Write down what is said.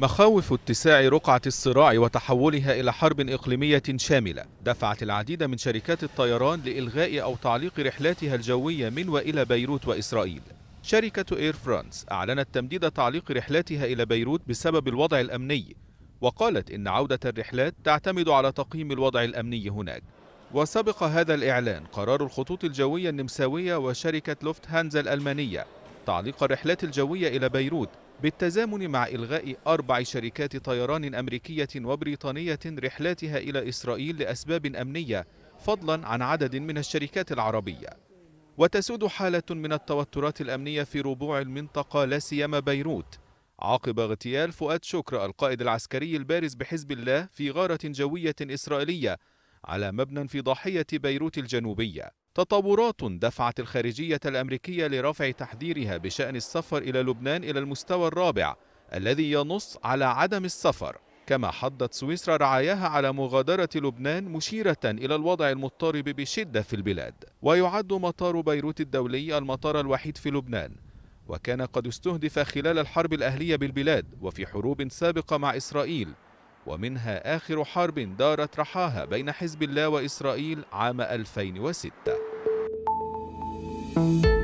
مخاوف اتساع رقعة الصراع وتحولها إلى حرب إقليمية شاملة دفعت العديد من شركات الطيران لإلغاء أو تعليق رحلاتها الجوية من وإلى بيروت وإسرائيل شركة إير فرانس أعلنت تمديد تعليق رحلاتها إلى بيروت بسبب الوضع الأمني وقالت إن عودة الرحلات تعتمد على تقييم الوضع الأمني هناك وسبق هذا الإعلان قرار الخطوط الجوية النمساوية وشركة لوفت هانزا الألمانية تعليق الرحلات الجوية إلى بيروت بالتزامن مع إلغاء أربع شركات طيران أمريكية وبريطانية رحلاتها إلى إسرائيل لأسباب أمنية فضلا عن عدد من الشركات العربية وتسود حالة من التوترات الأمنية في ربوع المنطقة لا سيما بيروت عقب اغتيال فؤاد شكر القائد العسكري البارز بحزب الله في غارة جوية إسرائيلية على مبنى في ضاحية بيروت الجنوبية تطورات دفعت الخارجية الأمريكية لرفع تحذيرها بشأن السفر إلى لبنان إلى المستوى الرابع الذي ينص على عدم السفر كما حضت سويسرا رعاياها على مغادرة لبنان مشيرة إلى الوضع المضطرب بشدة في البلاد ويعد مطار بيروت الدولي المطار الوحيد في لبنان وكان قد استهدف خلال الحرب الأهلية بالبلاد وفي حروب سابقة مع إسرائيل ومنها آخر حرب دارت رحاها بين حزب الله وإسرائيل عام 2006